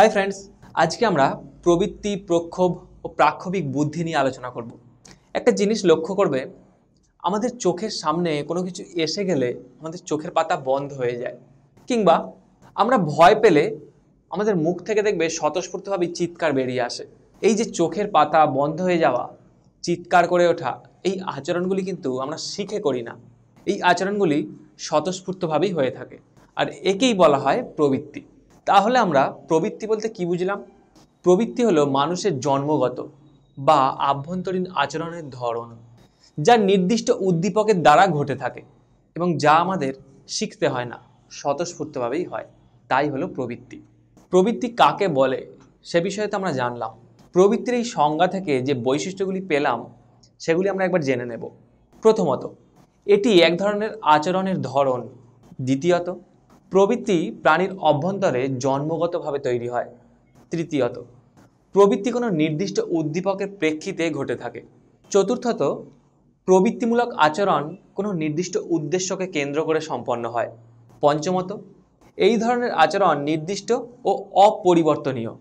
hi friends আজকে আমরা প্রবৃত্তি প্রক্ষোভ ও প্রাক্ষোভিক বুদ্ধি নিয়ে আলোচনা করব একটা জিনিস লক্ষ্য করবে আমাদের চোখের সামনে কোনো কিছু এসে গেলে আমাদের চোখের পাতা বন্ধ হয়ে যায় কিংবা আমরা ভয় পেলে আমাদের মুখ থেকে দেখবে স্বতঃস্ফূর্তভাবে চিৎকার বেরিয়ে আসে এই যে চোখের পাতা বন্ধ হয়ে যাওয়া চিৎকার করে ওঠা এই আচরণগুলি কিন্তু আমরা শিখে করি না এই আচরণগুলি স্বতঃস্ফূর্তভাবেই হয়ে থাকে আর একেই বলা হয় প্রবৃত্তি তাহলে আমরা প্রবৃত্তি বলতে কি বুঝলাম প্রবৃত্তি হলো মানুষের জন্মগত বা আভ্যন্তরীণ আচরণের ধরন যা নির্দিষ্ট উদ্দীপকের দ্বারা ঘটে থাকে এবং যা আমাদের শিখতে হয় না স্বতঃস্ফূর্তভাবেই হয় তাই হলো প্রবৃত্তি প্রবৃত্তি কাকে বলে সে বিষয়ে তো আমরা জানলাম প্রবৃত্তির এই সংজ্ঞা থেকে যে বৈশিষ্ট্যগুলি পেলাম সেগুলি আমরা একবার জেনে নেব প্রথমত এটি এক ধরনের আচরণের ধরন দ্বিতীয়ত প্রবৃত্তি প্রাণীর অভ্যন্তরে জন্মগতভাবে তৈরি হয় তৃতীয়ত প্রবৃত্তি কোনো নির্দিষ্ট উদ্দীপকের প্রেক্ষিতে ঘটে থাকে চতুর্থত প্রবৃত্তিমূলক আচরণ কোনো নির্দিষ্ট উদ্দেশ্যকে কেন্দ্র করে সম্পন্ন হয় পঞ্চমত এই ধরনের আচরণ নির্দিষ্ট ও অপরিবর্তনীয়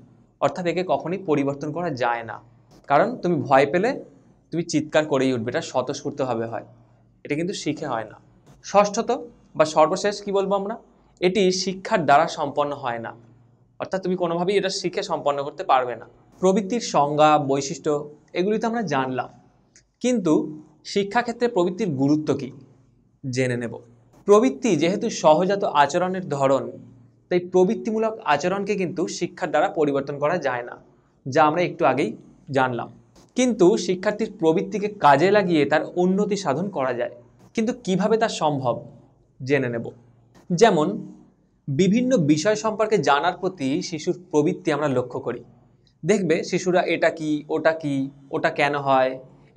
অর্থাৎ একে কখনই পরিবর্তন করা যায় না কারণ তুমি ভয় পেলে তুমি চিৎকার করেই উঠবে এটা স্বতঃস্ফূর্তভাবে হয় এটা কিন্তু শিখে হয় না ষষ্ঠত বা সর্বশেষ কি বলবো আমরা এটি শিক্ষার দ্বারা সম্পন্ন হয় না অর্থাৎ তুমি কোনোভাবেই এটা শিখে সম্পন্ন করতে পারবে না প্রবৃত্তির সংজ্ঞা বৈশিষ্ট্য এগুলি তো আমরা জানলাম কিন্তু শিক্ষাক্ষেত্রে প্রবৃত্তির গুরুত্ব কী জেনে নেব প্রবৃত্তি যেহেতু সহজাত আচরণের ধরন তাই প্রবৃত্তিমূলক আচরণকে কিন্তু শিক্ষার দ্বারা পরিবর্তন করা যায় না যা আমরা একটু আগেই জানলাম কিন্তু শিক্ষার্থীর প্রবৃত্তিকে কাজে লাগিয়ে তার উন্নতি সাধন করা যায় কিন্তু কিভাবে তা সম্ভব জেনে নেব যেমন বিভিন্ন বিষয় সম্পর্কে জানার প্রতি শিশুর প্রবৃত্তি আমরা লক্ষ্য করি দেখবে শিশুরা এটা কি ওটা কি ওটা কেন হয়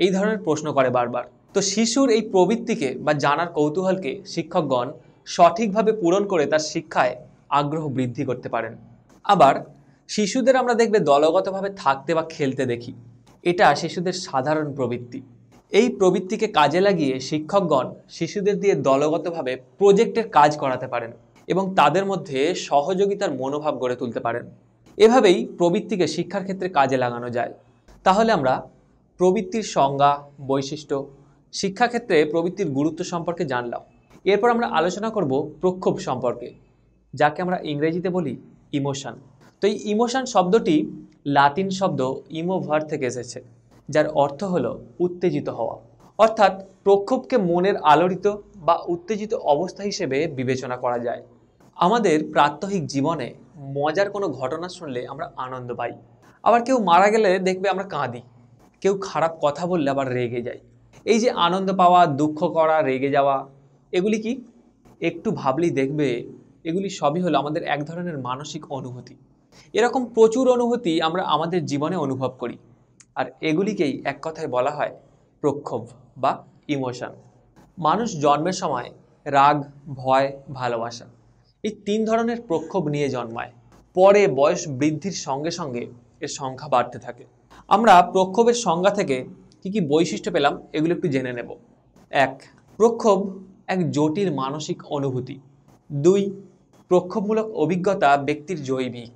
এই ধরনের প্রশ্ন করে বারবার তো শিশুর এই প্রবৃত্তিকে বা জানার কৌতূহলকে শিক্ষকগণ সঠিকভাবে পূরণ করে তার শিক্ষায় আগ্রহ বৃদ্ধি করতে পারেন আবার শিশুদের আমরা দেখবে দলগতভাবে থাকতে বা খেলতে দেখি এটা শিশুদের সাধারণ প্রবৃত্তি এই প্রবৃত্তিকে কাজে লাগিয়ে শিক্ষকগণ শিশুদের দিয়ে দলগতভাবে প্রজেক্টের কাজ করাতে পারেন এবং তাদের মধ্যে সহযোগিতার মনোভাব গড়ে তুলতে পারেন এভাবেই প্রবৃত্তিকে শিক্ষার ক্ষেত্রে কাজে লাগানো যায় তাহলে আমরা প্রবৃত্তির সংজ্ঞা বৈশিষ্ট্য শিক্ষাক্ষেত্রে প্রবৃত্তির গুরুত্ব সম্পর্কে জানলাম এরপর আমরা আলোচনা করব প্রক্ষোভ সম্পর্কে যাকে আমরা ইংরেজিতে বলি ইমোশান তো এই ইমোশান শব্দটি লাতিন শব্দ ইমোভার থেকে এসেছে যার অর্থ হলো উত্তেজিত হওয়া অর্থাৎ প্রক্ষোভকে মনের আলোড়িত বা উত্তেজিত অবস্থা হিসেবে বিবেচনা করা যায় আমাদের প্রাত্যহিক জীবনে মজার কোনো ঘটনা শুনলে আমরা আনন্দ পাই আবার কেউ মারা গেলে দেখবে আমরা কাঁদি কেউ খারাপ কথা বললে আবার রেগে যাই এই যে আনন্দ পাওয়া দুঃখ করা রেগে যাওয়া এগুলি কি একটু ভাবলেই দেখবে এগুলি সবই হলো আমাদের এক ধরনের মানসিক অনুভূতি এরকম প্রচুর অনুভূতি আমরা আমাদের জীবনে অনুভব করি আর এগুলিকেই এক কথায় বলা হয় প্রক্ষোভ বা ইমোশন মানুষ জন্মের সময় রাগ ভয় ভালোবাসা এই তিন ধরনের প্রক্ষোভ নিয়ে জন্মায় পরে বয়স বৃদ্ধির সঙ্গে সঙ্গে এর সংখ্যা বাড়তে থাকে আমরা প্রক্ষোভের সংজ্ঞা থেকে কি কি বৈশিষ্ট্য পেলাম এগুলো একটু জেনে নেব এক প্রক্ষোভ এক জটিল মানসিক অনুভূতি দুই প্রক্ষোভমূলক অভিজ্ঞতা ব্যক্তির জৈবিক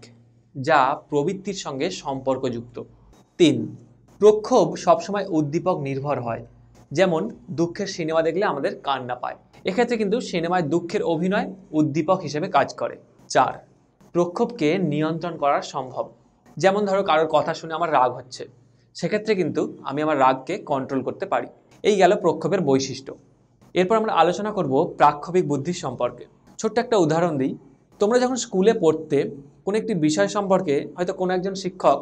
যা প্রবৃত্তির সঙ্গে সম্পর্কযুক্ত তিন প্রক্ষোভ সবসময় উদ্দীপক নির্ভর হয় যেমন দুঃখের সিনেমা দেখলে আমাদের কান্না পায় এক্ষেত্রে কিন্তু সিনেমায় দুঃখের অভিনয় উদ্দীপক হিসেবে কাজ করে চার প্রক্ষোভকে নিয়ন্ত্রণ করা সম্ভব যেমন ধরো কারোর কথা শুনে আমার রাগ হচ্ছে সেক্ষেত্রে কিন্তু আমি আমার রাগকে কন্ট্রোল করতে পারি এই গেল প্রক্ষোভের বৈশিষ্ট্য এরপর আমরা আলোচনা করব প্রাক্ষোভিক বুদ্ধি সম্পর্কে ছোট্ট একটা উদাহরণ দিই তোমরা যখন স্কুলে পড়তে কোনো একটি বিষয় সম্পর্কে হয়তো কোনো একজন শিক্ষক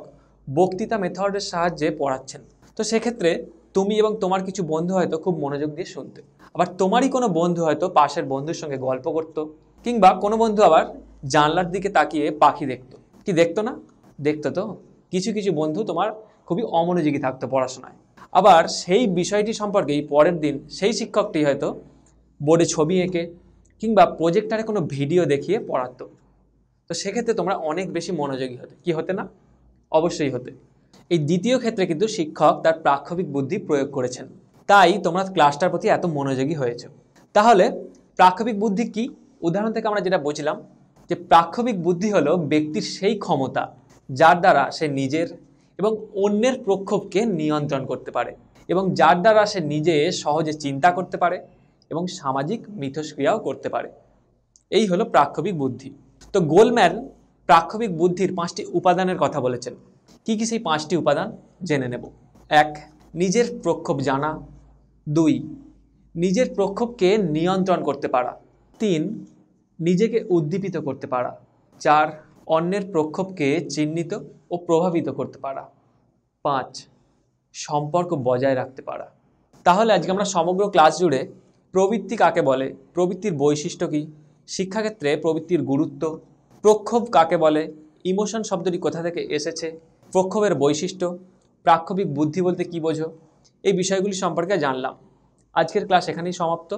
বক্তৃতা মেথডের সাহায্যে পড়াচ্ছেন তো সেক্ষেত্রে তুমি এবং তোমার কিছু বন্ধু হয়তো খুব মনোযোগ দিয়ে শুনতে আবার তোমারই কোনো বন্ধু হয়তো পাশের বন্ধুর সঙ্গে গল্প করতো কিংবা কোনো বন্ধু আবার জানলার দিকে তাকিয়ে পাখি দেখতো কি দেখতো না দেখতো তো কিছু কিছু বন্ধু তোমার খুবই অমনোযোগী থাকতো পড়াশোনায় আবার সেই বিষয়টি সম্পর্কেই পরের দিন সেই শিক্ষকটি হয়তো বোর্ডে ছবি এঁকে কিংবা প্রজেক্টারে কোনো ভিডিও দেখিয়ে পড়াতো তো সেক্ষেত্রে তোমরা অনেক বেশি মনোযোগী হতে কি হতে না অবশ্যই হতে এই দ্বিতীয় ক্ষেত্রে কিন্তু শিক্ষক তার প্রাক্ষবিক বুদ্ধি প্রয়োগ করেছেন তাই তোমরা ক্লাসটার প্রতি এত মনোযোগী হয়েছে তাহলে প্রাক্ষবিক বুদ্ধি কি উদাহরণ থেকে আমরা যেটা বুঝলাম যে প্রাক্ষবিক বুদ্ধি হলো ব্যক্তির সেই ক্ষমতা যার দ্বারা সে নিজের এবং অন্যের প্রক্ষোভকে নিয়ন্ত্রণ করতে পারে এবং যার দ্বারা সে নিজে সহজে চিন্তা করতে পারে এবং সামাজিক মিথস্ক্রিয়াও করতে পারে এই হলো প্রাক্ষবিক বুদ্ধি তো গোলম্যান প্রাক্ষবিক বুদ্ধির পাঁচটি উপাদানের কথা বলেছেন কি কি সেই পাঁচটি উপাদান জেনে নেব এক নিজের প্রক্ষোভ জানা দুই নিজের প্রক্ষোভকে নিয়ন্ত্রণ করতে পারা তিন নিজেকে উদ্দীপিত করতে পারা চার অন্যের প্রক্ষোভকে চিহ্নিত ও প্রভাবিত করতে পারা পাঁচ সম্পর্ক বজায় রাখতে পারা তাহলে আজকে আমরা সমগ্র ক্লাস জুড়ে প্রবৃত্তি কাকে বলে প্রবৃত্তির বৈশিষ্ট্য কী শিক্ষাক্ষেত্রে প্রবৃত্তির গুরুত্ব প্রক্ষোভ কাকে বলে ইমোশন শব্দটি কোথা থেকে এসেছে প্রক্ষোভের বৈশিষ্ট্য প্রাক্ষোভিক বুদ্ধি বলতে কী বোঝো এই বিষয়গুলি সম্পর্কে জানলাম আজকের ক্লাস এখানেই সমাপ্ত